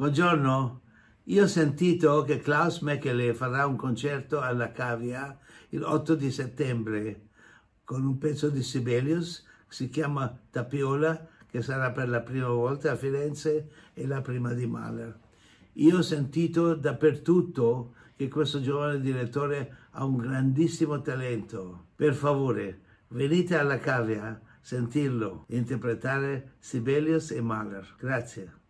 Buongiorno, io ho sentito che Klaus Mechele farà un concerto alla Cavia il 8 di settembre con un pezzo di Sibelius si chiama Tapiola che sarà per la prima volta a Firenze e la prima di Mahler. Io ho sentito dappertutto che questo giovane direttore ha un grandissimo talento. Per favore, venite alla Cavia a sentirlo, interpretare Sibelius e Mahler. Grazie.